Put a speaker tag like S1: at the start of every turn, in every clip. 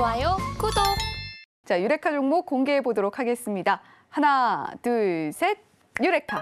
S1: 좋아요, 구독! 자, 유레카 종목 공개해 보도록 하겠습니다. 하나, 둘, 셋, 유레카!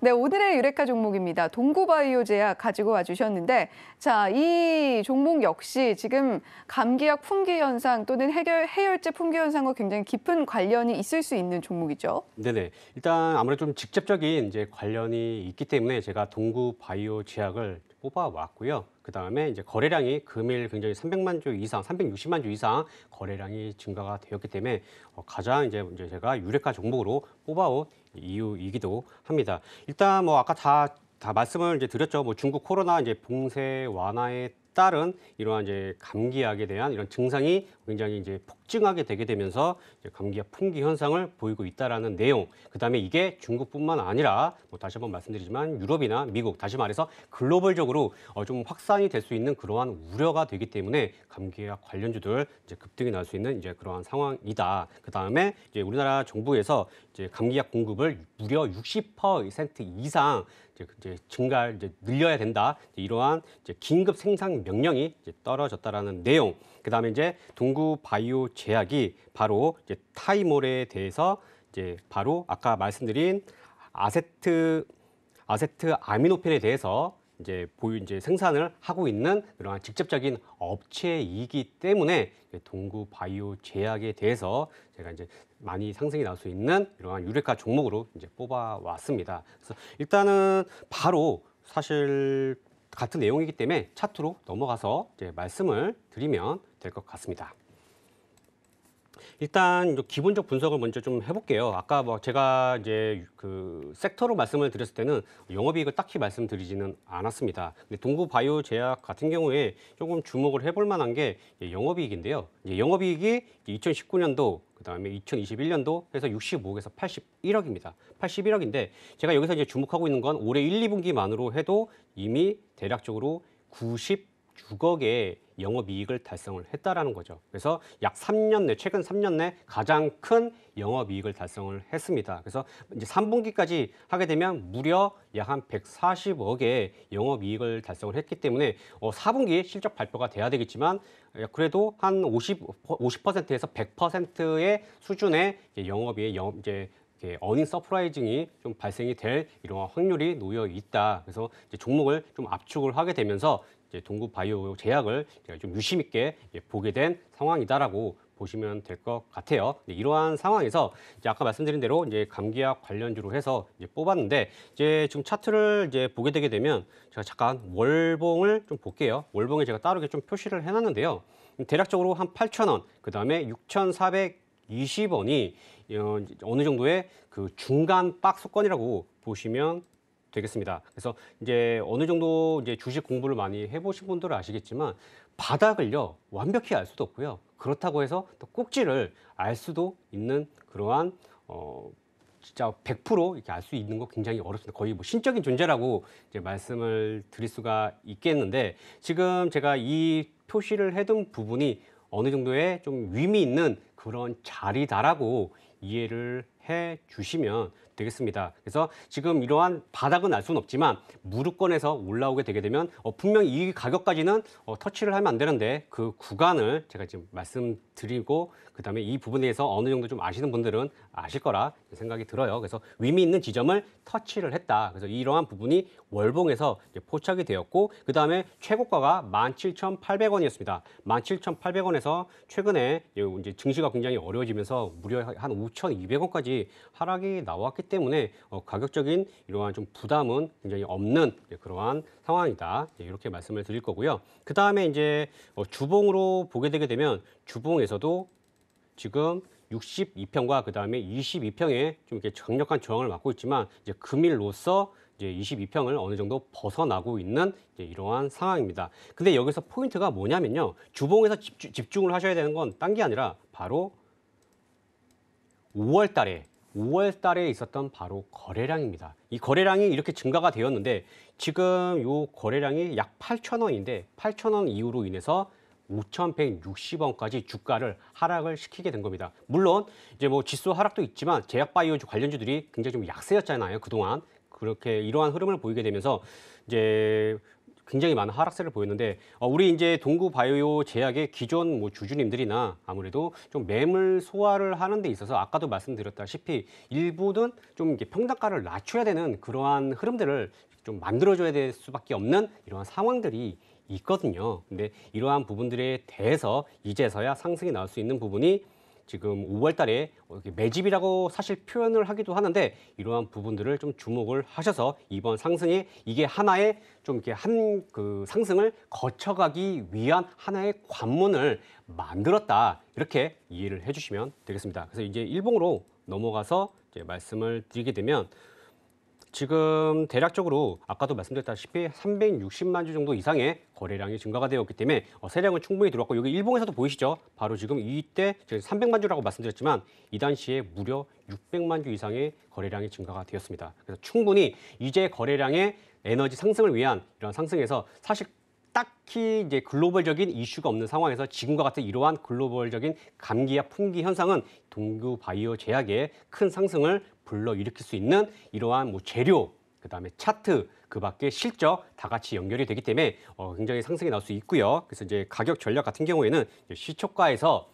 S1: 네, 오늘의 유레카 종목입니다. 동구바이오제약 가지고 와주셨는데, 자, 이 종목 역시 지금 감기약 품귀 현상 또는 해결, 해열제 품귀 현상과 굉장히 깊은 관련이 있을 수 있는 종목이죠. 네네. 일단 아무래도 좀 직접적인 이제 관련이 있기 때문에 제가 동구바이오제약을 뽑아왔고요. 그 다음에 이제 거래량이 금일 굉장히 300만 주 이상, 360만 주 이상 거래량이 증가가 되었기 때문에 어, 가장 이제 제가 유력한 종목으로 뽑아온 이유이기도 합니다. 일단 뭐 아까 다, 다 말씀을 이제 드렸죠. 뭐 중국 코로나 이제 봉쇄 완화에 따른 이러한 이제 감기약에 대한 이런 증상이 굉장히 이제 폭증하게 되게 되면서 감기약 품귀 현상을 보이고 있다라는 내용. 그다음에 이게 중국뿐만 아니라 뭐 다시 한번 말씀드리지만 유럽이나 미국 다시 말해서 글로벌적으로 어, 좀 확산이 될 수 있는 그러한 우려가 되기 때문에 감기약 관련주들 이제 급등이 날 수 있는 이제 그러한 상황이다. 그다음에 이제 우리나라 정부에서 이제 감기약 공급을 무려 60% 이상 이제 그 증가 이제 늘려야 된다. 이제 이러한 이제 긴급 생산 명령이 떨어졌다라는 내용. 그다음에 이제 동구 바이오 제약이 바로 이제 타이몰에 대해서 이제 바로 아까 말씀드린 아세트 아세트 아미노펜에 대해서 이제 보유 이제 생산을 하고 있는 그러 직접적인 업체이기 때문에 동구 바이오 제약에 대해서 제가 이제 많이 상승이 나올 수 있는 이러한 유레카 종목으로 이제 뽑아왔습니다. 그래서 일단은 바로 사실 같은 내용이기 때문에 차트로 넘어가서 이제 말씀을 드리면 될 것 같습니다. 일단 기본적 분석을 먼저 좀 해볼게요. 아까 뭐 제가 이제 그 섹터로 말씀을 드렸을 때는 영업이익을 딱히 말씀드리지는 않았습니다. 근데 동구바이오제약 같은 경우에 조금 주목을 해볼 만한 게 영업이익인데요. 영업이익이 2019년도 그다음에 2021년도 해서 65억에서 81억입니다. 81억인데 제가 여기서 이제 주목하고 있는 건 올해 1, 2분기만으로 해도 이미 대략적으로 96억의 영업이익을 달성을 했다라는 거죠. 그래서 약 3년 내 최근 3년 내 가장 큰 영업이익을 달성을 했습니다. 그래서 이제 3분기까지 하게 되면 무려 약 한 140억의 영업이익을 달성을 했기 때문에 어, 4분기에 실적 발표가 돼야 되겠지만 어, 그래도 한 50, 50%에서 100%의 수준의 영업이익, 영, 이제 어닝 서프라이징이 좀 발생이 될 이런 확률이 놓여 있다. 그래서 종목을 좀 압축을 하게 되면서 동구 바이오 제약을 좀 유심 있게 보게 된 상황이다라고 보시면 될 것 같아요. 네, 이러한 상황에서 아까 말씀드린 대로 이제 감기약 관련주로 해서 이제 뽑았는데 이제 지금 차트를 이제 보게 되게 되면 제가 잠깐 월봉을 좀 볼게요. 월봉에 제가 따로 좀 표시를 해놨는데요. 대략적으로 한 8,000원, 그 다음에 6,400 20원이 어, 어느 정도의 그 중간 박스권이라고 보시면 되겠습니다. 그래서 이제 어느 정도 이제 주식 공부를 많이 해보신 분들은 아시겠지만 바닥을요 완벽히 알 수도 없고요. 그렇다고 해서 또 꼭지를 알 수도 있는 그러한 어 진짜 100% 이렇게 알 수 있는 거 굉장히 어렵습니다. 거의 뭐 신적인 존재라고 이제 말씀을 드릴 수가 있겠는데 지금 제가 이 표시를 해둔 부분이 어느 정도의 좀 위미 있는 그런 자리다라고 이해를 해 주시면 되겠습니다. 그래서 지금 이러한 바닥은 알 수는 없지만 무릎권에서 올라오게 되게 되면 어, 분명 이 가격까지는 어, 터치를 하면 안 되는데 그 구간을 제가 지금 말씀드리고 그다음에 이 부분에서 어느 정도 좀 아시는 분들은 아실 거라 생각이 들어요. 그래서 의미 있는 지점을 터치를 했다. 그래서 이러한 부분이 월봉에서 포착이 되었고 그다음에 최고가가 17,800원이었습니다. 17,800원에서 최근에 이제 증시가 굉장히 어려워지면서 무려 한 5,200원까지 하락이 나왔기 때문에 어, 가격적인 이러한 좀 부담은 굉장히 없는 그러한 상황이다. 예, 이렇게 말씀을 드릴 거고요. 그 다음에 이제 어, 주봉으로 보게 되게 되면 주봉에서도 지금 62평과 그 다음에 22평에 좀 이렇게 강력한 저항을 맞고 있지만 이제 금일로서 이제 22평을 어느 정도 벗어나고 있는 이러한 상황입니다. 근데 여기서 포인트가 뭐냐면요. 주봉에서 집중, 을 하셔야 되는 건 딴 게 아니라 바로 5월 달에 5월 달에 있었던 바로 거래량입니다. 이 거래량이 이렇게 증가가 되었는데 지금 요 거래량이 약8천원인데8천원 이후로 인해서 5,160원까지 주가를 하락을 시키게 된 겁니다. 물론 이제 뭐 지수 하락도 있지만 제약바이오 관련주들이 굉장히 좀 약세였잖아요. 그동안 그렇게 이러한 흐름을 보이게 되면서 이제 굉장히 많은 하락세를 보였는데 어, 우리 이제 동구바이오 제약의 기존 뭐 주주님들이나 아무래도 좀 매물 소화를 하는 데 있어서 아까도 말씀드렸다시피 일부는 좀 이게 평단가를 낮춰야 되는 그러한 흐름들을 좀 만들어줘야 될 수밖에 없는 이러한 상황들이 있거든요. 근데 이러한 부분들에 대해서 이제서야 상승이 나올 수 있는 부분이 지금 5월 달에 어, 매집이라고 사실 표현을 하기도 하는데 이러한 부분들을 좀 주목을 하셔서 이번 상승이 이게 하나의 좀 이렇게 한 그 상승을 거쳐가기 위한 하나의 관문을 만들었다. 이렇게 이해를 해주시면 되겠습니다. 그래서 이제 일봉으로 넘어가서 이제 말씀을 드리게 되면 지금 대략적으로 아까도 말씀드렸다시피 360만 주 정도 이상의 거래량이 증가가 되었기 때문에 어, 세량은 충분히 들어왔고 여기 일봉에서도 보이시죠? 바로 지금 이때 300만 주라고 말씀드렸지만 이당 시에 무려 600만 주 이상의 거래량이 증가가 되었습니다. 그래서 충분히 이제 거래량의 에너지 상승을 위한 이런 상승에서 사실 딱히 이제 글로벌적인 이슈가 없는 상황에서 지금과 같은 이러한 글로벌적인 감기와 풍기 현상은 동규 바이오 제약의 큰 상승을 불러일으킬 수 있는 이러한 뭐 재료 그다음에 차트 그 밖에 실적 다 같이 연결이 되기 때문에 어, 굉장히 상승이 나올 수 있고요. 그래서 이제 가격 전략 같은 경우에는 시초가에서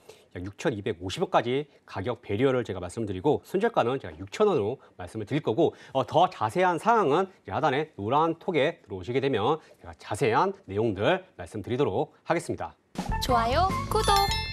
S1: 6,250원까지 가격 배려를 제가 말씀드리고 손절가는 제가 6,000원으로 말씀을 드릴 거고 어, 더 자세한 사항은 하단에 노란 톡에 들어오시게 되면 제가 자세한 내용들 말씀드리도록 하겠습니다. 좋아요, 구독!